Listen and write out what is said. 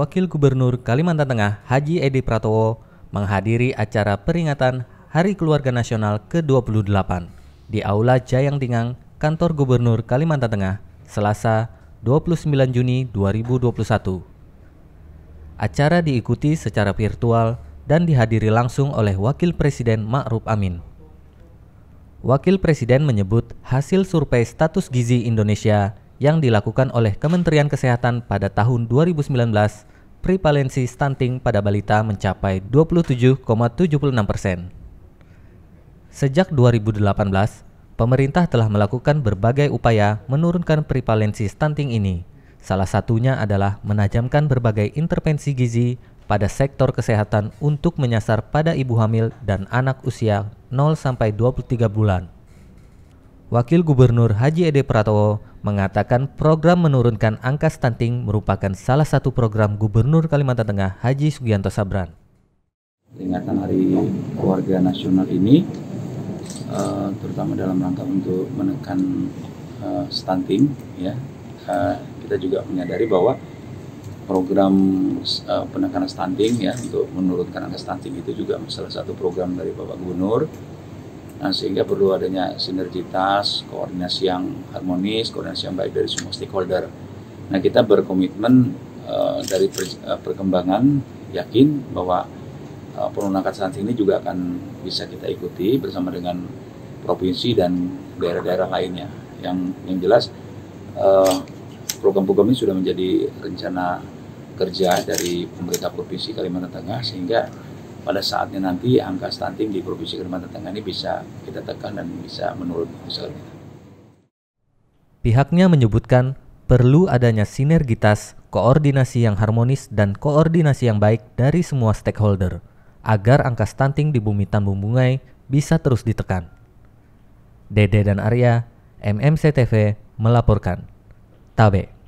Wakil Gubernur Kalimantan Tengah Haji Edi Pratowo menghadiri acara peringatan Hari Keluarga Nasional ke-28 di Aula Jayang Tingang, Kantor Gubernur Kalimantan Tengah, Selasa 29 Juni 2021. Acara diikuti secara virtual dan dihadiri langsung oleh Wakil Presiden Ma'ruf Amin. Wakil Presiden menyebut hasil survei status gizi Indonesia yang dilakukan oleh Kementerian Kesehatan pada tahun 2019 prevalensi stunting pada balita mencapai 27,76 persen. Sejak 2018, pemerintah telah melakukan berbagai upaya menurunkan prevalensi stunting ini. Salah satunya adalah menajamkan berbagai intervensi gizi pada sektor kesehatan untuk menyasar pada ibu hamil dan anak usia 0 sampai 23 bulan. Wakil Gubernur Haji Ede Pratowo mengatakan program menurunkan angka stunting merupakan salah satu program Gubernur Kalimantan Tengah Haji Sugianto Sabran. Peringatan Hari Keluarga Nasional ini uh, terutama dalam rangka untuk menekan uh, stunting ya. Uh, kita juga menyadari bahwa program uh, penekanan stunting ya untuk menurunkan angka stunting itu juga salah satu program dari Bapak Gubernur Nah, sehingga perlu adanya sinergitas, koordinasi yang harmonis, koordinasi yang baik dari semua stakeholder. Nah, kita berkomitmen uh, dari per, uh, perkembangan yakin bahwa uh, eh, perunakan saat ini juga akan bisa kita ikuti bersama dengan provinsi dan daerah-daerah lainnya. Yang yang jelas uh, program-program ini sudah menjadi rencana kerja dari pemerintah provinsi Kalimantan Tengah sehingga pada saatnya nanti angka stunting di Provinsi Kalimantan Tengah ini bisa kita tekan dan bisa menurun misalnya. Pihaknya menyebutkan perlu adanya sinergitas, koordinasi yang harmonis dan koordinasi yang baik dari semua stakeholder agar angka stunting di bumi Tambun Bungai bisa terus ditekan. Dede dan Arya, MMCTV melaporkan. Tabe.